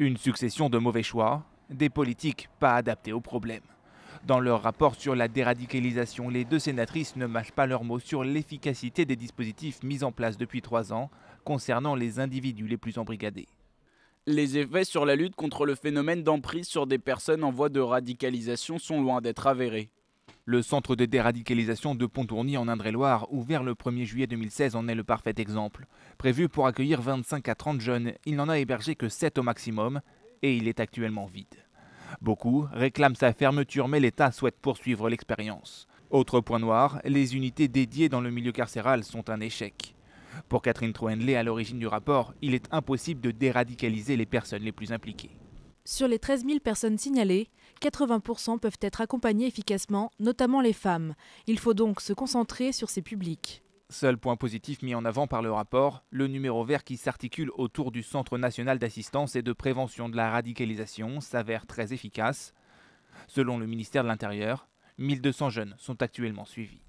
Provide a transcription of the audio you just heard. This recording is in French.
Une succession de mauvais choix, des politiques pas adaptées au problème. Dans leur rapport sur la déradicalisation, les deux sénatrices ne mâchent pas leurs mots sur l'efficacité des dispositifs mis en place depuis trois ans concernant les individus les plus embrigadés. Les effets sur la lutte contre le phénomène d'emprise sur des personnes en voie de radicalisation sont loin d'être avérés. Le centre de déradicalisation de Pontourny en Indre-et-Loire, ouvert le 1er juillet 2016, en est le parfait exemple. Prévu pour accueillir 25 à 30 jeunes, il n'en a hébergé que 7 au maximum et il est actuellement vide. Beaucoup réclament sa fermeture mais l'État souhaite poursuivre l'expérience. Autre point noir, les unités dédiées dans le milieu carcéral sont un échec. Pour Catherine Troenley, à l'origine du rapport, il est impossible de déradicaliser les personnes les plus impliquées. Sur les 13 000 personnes signalées, 80% peuvent être accompagnées efficacement, notamment les femmes. Il faut donc se concentrer sur ces publics. Seul point positif mis en avant par le rapport, le numéro vert qui s'articule autour du Centre national d'assistance et de prévention de la radicalisation s'avère très efficace. Selon le ministère de l'Intérieur, 1200 jeunes sont actuellement suivis.